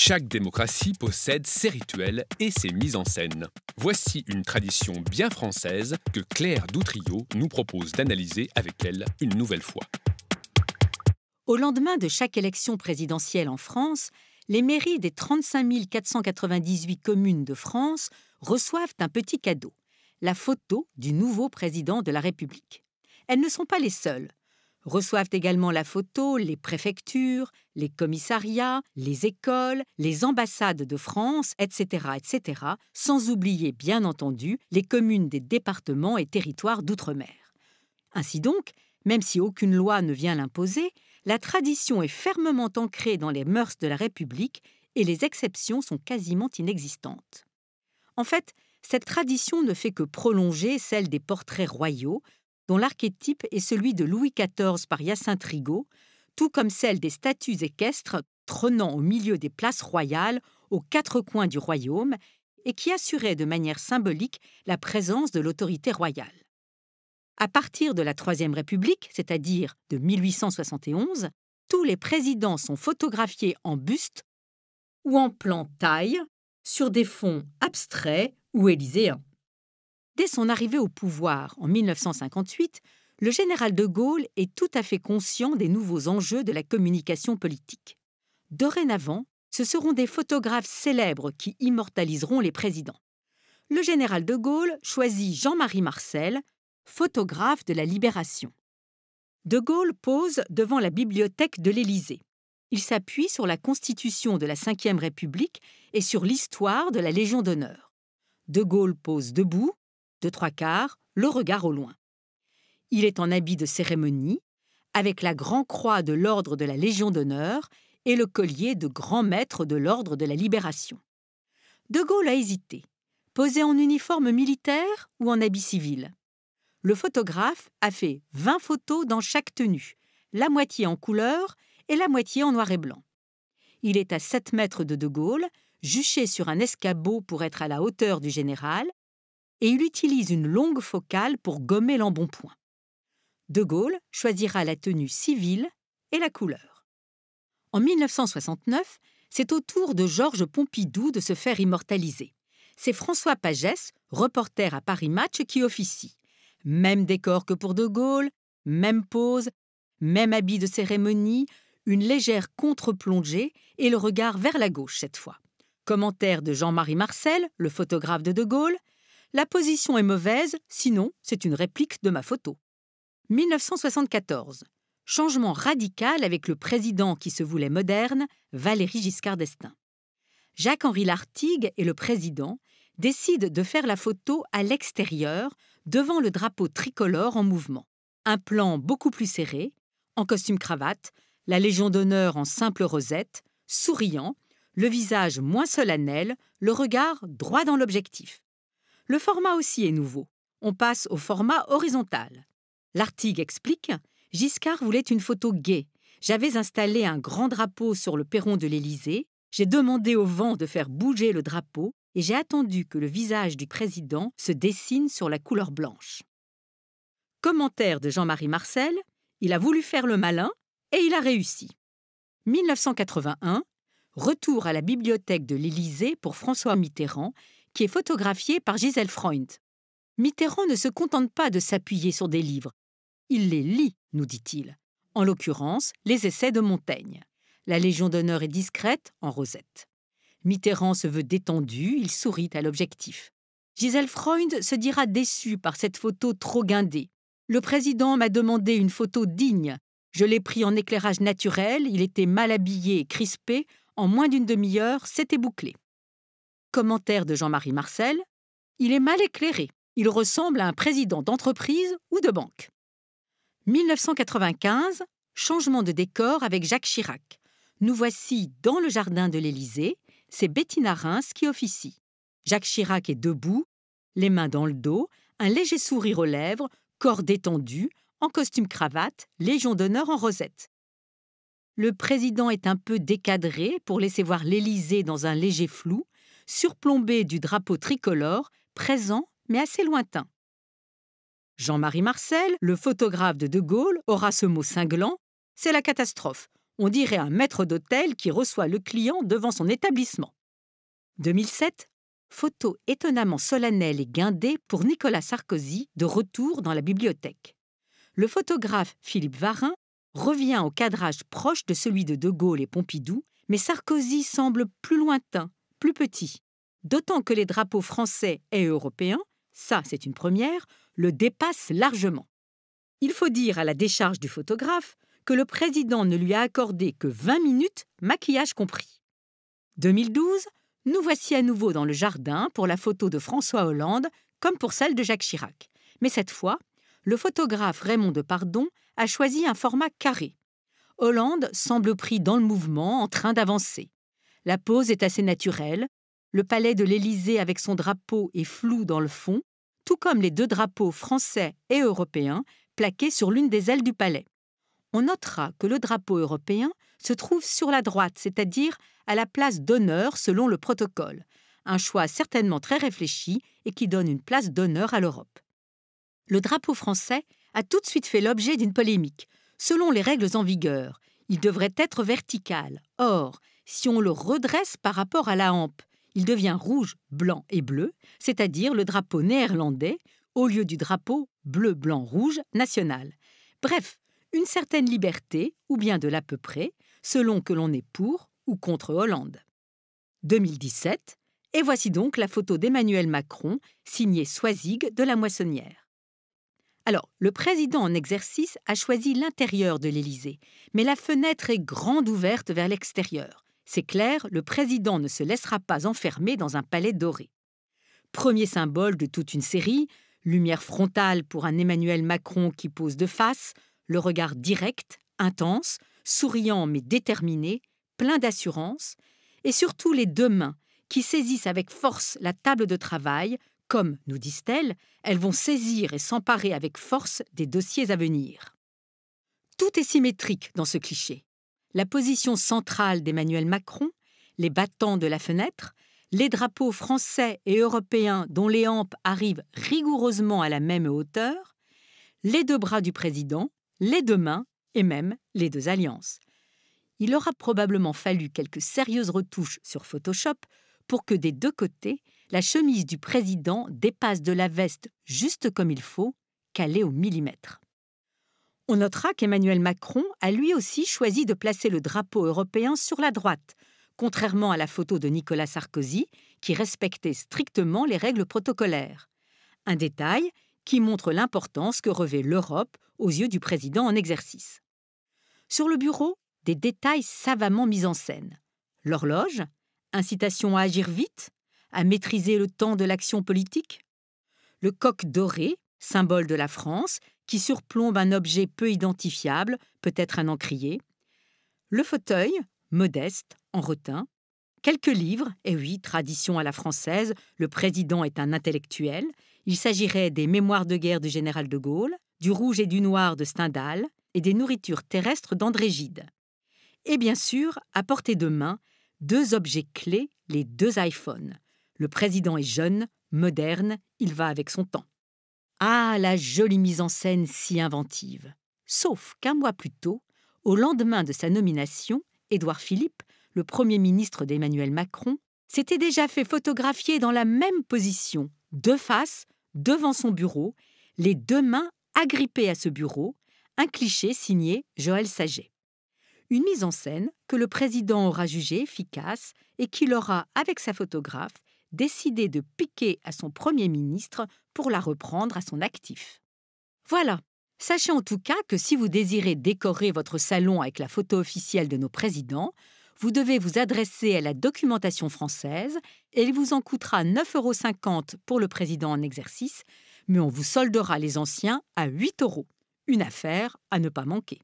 Chaque démocratie possède ses rituels et ses mises en scène. Voici une tradition bien française que Claire Doutriot nous propose d'analyser avec elle une nouvelle fois. Au lendemain de chaque élection présidentielle en France, les mairies des 35 498 communes de France reçoivent un petit cadeau, la photo du nouveau président de la République. Elles ne sont pas les seules. Reçoivent également la photo les préfectures, les commissariats, les écoles, les ambassades de France, etc., etc., sans oublier, bien entendu, les communes des départements et territoires d'outre-mer. Ainsi donc, même si aucune loi ne vient l'imposer, la tradition est fermement ancrée dans les mœurs de la République et les exceptions sont quasiment inexistantes. En fait, cette tradition ne fait que prolonger celle des portraits royaux, dont l'archétype est celui de Louis XIV par Hyacinthe Rigaud, tout comme celle des statues équestres trônant au milieu des places royales aux quatre coins du royaume et qui assuraient de manière symbolique la présence de l'autorité royale. À partir de la Troisième République, c'est-à-dire de 1871, tous les présidents sont photographiés en buste ou en plan taille sur des fonds abstraits ou élyséens. Dès son arrivée au pouvoir en 1958, le général de Gaulle est tout à fait conscient des nouveaux enjeux de la communication politique. Dorénavant, ce seront des photographes célèbres qui immortaliseront les présidents. Le général de Gaulle choisit Jean-Marie Marcel, photographe de la Libération. De Gaulle pose devant la bibliothèque de l'Élysée. Il s'appuie sur la constitution de la Ve République et sur l'histoire de la Légion d'honneur. De Gaulle pose debout, de trois quarts, le regard au loin. Il est en habit de cérémonie, avec la grand-croix de l'ordre de la Légion d'honneur et le collier de grand maître de l'ordre de la Libération. De Gaulle a hésité. Posé en uniforme militaire ou en habit civil Le photographe a fait 20 photos dans chaque tenue, la moitié en couleur et la moitié en noir et blanc. Il est à 7 mètres de De Gaulle, juché sur un escabeau pour être à la hauteur du général, et il utilise une longue focale pour gommer l'embonpoint. De Gaulle choisira la tenue civile et la couleur. En 1969, c'est au tour de Georges Pompidou de se faire immortaliser. C'est François Pagès, reporter à Paris Match, qui officie. Même décor que pour De Gaulle, même pose, même habit de cérémonie, une légère contre-plongée et le regard vers la gauche cette fois. Commentaire de Jean-Marie Marcel, le photographe de De Gaulle la position est mauvaise, sinon c'est une réplique de ma photo. 1974. Changement radical avec le président qui se voulait moderne, Valéry Giscard d'Estaing. Jacques-Henri Lartigue et le président décident de faire la photo à l'extérieur, devant le drapeau tricolore en mouvement. Un plan beaucoup plus serré, en costume-cravate, la Légion d'honneur en simple rosette, souriant, le visage moins solennel, le regard droit dans l'objectif. Le format aussi est nouveau. On passe au format horizontal. L'article explique Giscard voulait une photo gaie. J'avais installé un grand drapeau sur le perron de l'Élysée. J'ai demandé au vent de faire bouger le drapeau et j'ai attendu que le visage du président se dessine sur la couleur blanche. Commentaire de Jean-Marie Marcel Il a voulu faire le malin et il a réussi. 1981, retour à la bibliothèque de l'Élysée pour François Mitterrand qui est photographié par Gisèle Freund. Mitterrand ne se contente pas de s'appuyer sur des livres. Il les lit, nous dit-il. En l'occurrence, les essais de Montaigne. La Légion d'honneur est discrète, en rosette. Mitterrand se veut détendu, il sourit à l'objectif. Gisèle Freund se dira déçue par cette photo trop guindée. Le président m'a demandé une photo digne. Je l'ai pris en éclairage naturel, il était mal habillé et crispé. En moins d'une demi-heure, c'était bouclé. Commentaire de Jean-Marie Marcel. Il est mal éclairé. Il ressemble à un président d'entreprise ou de banque. 1995, changement de décor avec Jacques Chirac. Nous voici dans le jardin de l'Élysée. C'est Bettina Reims qui officie. Jacques Chirac est debout, les mains dans le dos, un léger sourire aux lèvres, corps détendu, en costume cravate, Légion d'honneur en rosette. Le président est un peu décadré pour laisser voir l'Élysée dans un léger flou, surplombé du drapeau tricolore, présent mais assez lointain. Jean-Marie Marcel, le photographe de De Gaulle, aura ce mot cinglant C'est la catastrophe. On dirait un maître d'hôtel qui reçoit le client devant son établissement. 2007, photo étonnamment solennelle et guindée pour Nicolas Sarkozy de retour dans la bibliothèque. Le photographe Philippe Varin revient au cadrage proche de celui de De Gaulle et Pompidou, mais Sarkozy semble plus lointain, plus petit. D'autant que les drapeaux français et européens, ça c'est une première, le dépassent largement. Il faut dire à la décharge du photographe que le président ne lui a accordé que 20 minutes, maquillage compris. 2012, nous voici à nouveau dans le jardin pour la photo de François Hollande, comme pour celle de Jacques Chirac. Mais cette fois, le photographe Raymond Depardon a choisi un format carré. Hollande semble pris dans le mouvement, en train d'avancer. La pose est assez naturelle. Le palais de l'Élysée avec son drapeau est flou dans le fond, tout comme les deux drapeaux français et européens plaqués sur l'une des ailes du palais. On notera que le drapeau européen se trouve sur la droite, c'est-à-dire à la place d'honneur selon le protocole, un choix certainement très réfléchi et qui donne une place d'honneur à l'Europe. Le drapeau français a tout de suite fait l'objet d'une polémique. Selon les règles en vigueur, il devrait être vertical. Or, si on le redresse par rapport à la hampe. Il devient rouge, blanc et bleu, c'est-à-dire le drapeau néerlandais, au lieu du drapeau bleu, blanc, rouge national. Bref, une certaine liberté, ou bien de l'à peu près, selon que l'on est pour ou contre Hollande. 2017, et voici donc la photo d'Emmanuel Macron, signée Soisig de la Moissonnière. Alors, le président en exercice a choisi l'intérieur de l'Élysée, mais la fenêtre est grande ouverte vers l'extérieur. C'est clair, le président ne se laissera pas enfermer dans un palais doré. Premier symbole de toute une série, lumière frontale pour un Emmanuel Macron qui pose de face, le regard direct, intense, souriant mais déterminé, plein d'assurance, et surtout les deux mains qui saisissent avec force la table de travail, comme, nous disent-elles, elles vont saisir et s'emparer avec force des dossiers à venir. Tout est symétrique dans ce cliché la position centrale d'Emmanuel Macron, les battants de la fenêtre, les drapeaux français et européens dont les hampes arrivent rigoureusement à la même hauteur, les deux bras du président, les deux mains et même les deux alliances. Il aura probablement fallu quelques sérieuses retouches sur Photoshop pour que des deux côtés, la chemise du président dépasse de la veste juste comme il faut, calée au millimètre. On notera qu'Emmanuel Macron a lui aussi choisi de placer le drapeau européen sur la droite, contrairement à la photo de Nicolas Sarkozy, qui respectait strictement les règles protocolaires. Un détail qui montre l'importance que revêt l'Europe aux yeux du président en exercice. Sur le bureau, des détails savamment mis en scène. L'horloge, incitation à agir vite, à maîtriser le temps de l'action politique. Le coq doré, symbole de la France, qui surplombe un objet peu identifiable, peut-être un encrier, le fauteuil, modeste, en retin, quelques livres, et oui, tradition à la française, le président est un intellectuel, il s'agirait des Mémoires de guerre du général de Gaulle, du Rouge et du Noir de Stendhal et des nourritures terrestres d'André Gide. Et bien sûr, à portée de main, deux objets clés, les deux iPhones. Le président est jeune, moderne, il va avec son temps. Ah, la jolie mise en scène si inventive Sauf qu'un mois plus tôt, au lendemain de sa nomination, Édouard Philippe, le Premier ministre d'Emmanuel Macron, s'était déjà fait photographier dans la même position, de face, devant son bureau, les deux mains agrippées à ce bureau, un cliché signé Joël Saget. Une mise en scène que le président aura jugée efficace et qu'il aura, avec sa photographe, décider de piquer à son Premier ministre pour la reprendre à son actif. Voilà. Sachez en tout cas que si vous désirez décorer votre salon avec la photo officielle de nos présidents, vous devez vous adresser à la documentation française et il vous en coûtera 9,50 euros pour le président en exercice, mais on vous soldera les anciens à 8 euros. Une affaire à ne pas manquer.